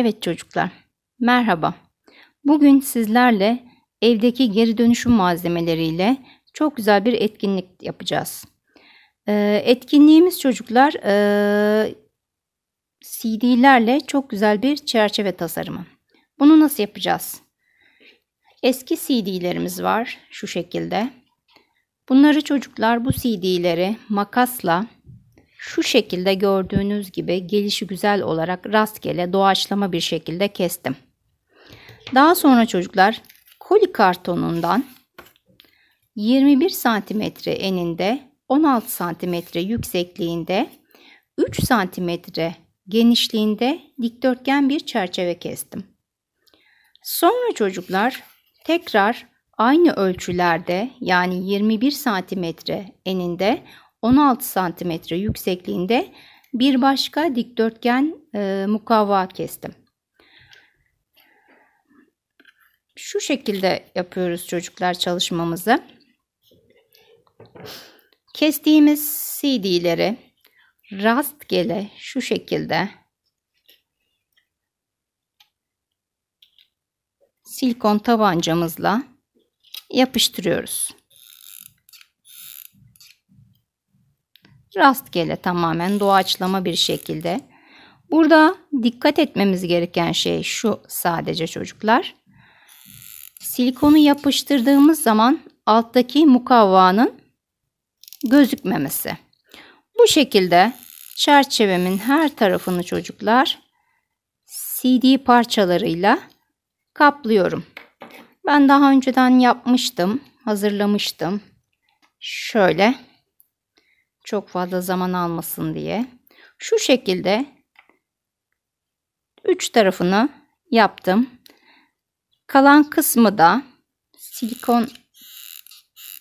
Evet çocuklar, merhaba. Bugün sizlerle evdeki geri dönüşüm malzemeleriyle çok güzel bir etkinlik yapacağız. Ee, etkinliğimiz çocuklar e, CD'lerle çok güzel bir çerçeve tasarımı. Bunu nasıl yapacağız? Eski CD'lerimiz var şu şekilde. Bunları çocuklar bu CD'leri makasla şu şekilde gördüğünüz gibi gelişi güzel olarak rastgele doğaçlama bir şekilde kestim. Daha sonra çocuklar koli kartonundan 21 santimetre eninde 16 santimetre yüksekliğinde 3 santimetre genişliğinde dikdörtgen bir çerçeve kestim. Sonra çocuklar tekrar aynı ölçülerde yani 21 santimetre eninde 16 santimetre yüksekliğinde bir başka dikdörtgen e, mukavva kestim. Şu şekilde yapıyoruz çocuklar çalışmamızı. Kestiğimiz CD'leri rastgele şu şekilde silikon tabancamızla yapıştırıyoruz. rastgele tamamen doğaçlama bir şekilde. Burada dikkat etmemiz gereken şey şu sadece çocuklar. Silikonu yapıştırdığımız zaman alttaki mukavvanın gözükmemesi. Bu şekilde çerçevemin her tarafını çocuklar CD parçalarıyla kaplıyorum. Ben daha önceden yapmıştım, hazırlamıştım. Şöyle çok fazla zaman almasın diye. Şu şekilde üç tarafını yaptım. Kalan kısmı da silikon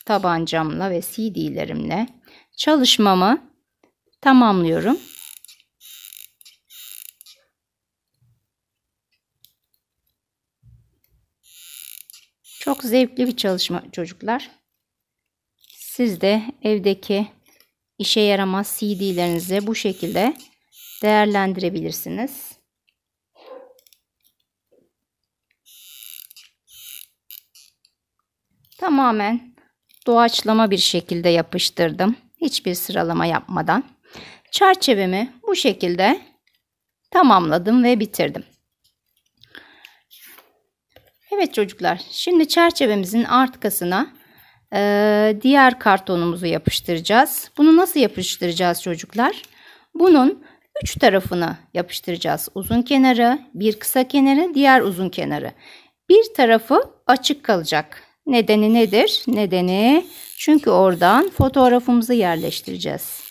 tabancamla ve CD'lerimle çalışmamı tamamlıyorum. Çok zevkli bir çalışma çocuklar. Siz de evdeki işe yaramaz CD'lerinizi bu şekilde değerlendirebilirsiniz. Tamamen doğaçlama bir şekilde yapıştırdım. Hiçbir sıralama yapmadan. Çerçevemi bu şekilde tamamladım ve bitirdim. Evet çocuklar şimdi çerçevemizin arkasına ee, diğer kartonumuzu yapıştıracağız. Bunu nasıl yapıştıracağız çocuklar? Bunun üç tarafını yapıştıracağız. Uzun kenarı, bir kısa kenarı, diğer uzun kenarı. Bir tarafı açık kalacak. Nedeni nedir? Nedeni çünkü oradan fotoğrafımızı yerleştireceğiz.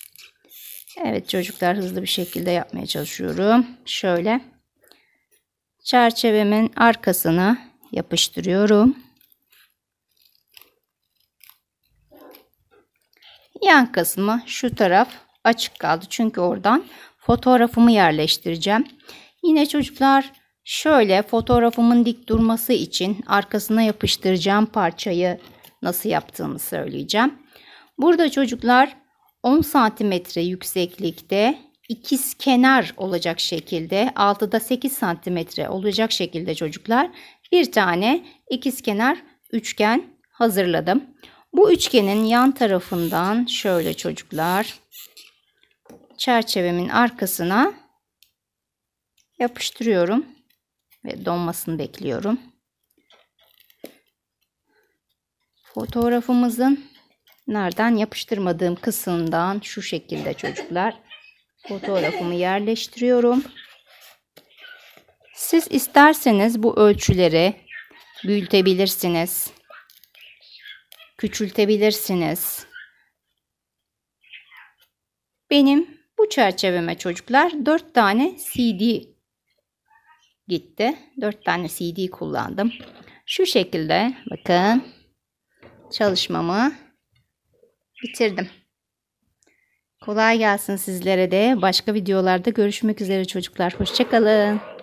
Evet çocuklar hızlı bir şekilde yapmaya çalışıyorum. Şöyle çerçevemin arkasına yapıştırıyorum. Yan kısmı şu taraf açık kaldı. Çünkü oradan fotoğrafımı yerleştireceğim. Yine çocuklar şöyle fotoğrafımın dik durması için arkasına yapıştıracağım parçayı nasıl yaptığımı söyleyeceğim. Burada çocuklar 10 santimetre yükseklikte ikiz kenar olacak şekilde 6'da 8 santimetre olacak şekilde çocuklar bir tane ikiz kenar üçgen hazırladım. Bu üçgenin yan tarafından şöyle çocuklar çerçevemin arkasına yapıştırıyorum ve donmasını bekliyorum. Fotoğrafımızın nereden yapıştırmadığım kısımdan şu şekilde çocuklar fotoğrafımı yerleştiriyorum. Siz isterseniz bu ölçüleri büyütebilirsiniz küçültebilirsiniz. Benim bu çerçeveme çocuklar 4 tane CD gitti. 4 tane CD kullandım. Şu şekilde bakın çalışmamı bitirdim. Kolay gelsin sizlere de. Başka videolarda görüşmek üzere çocuklar. Hoşçakalın.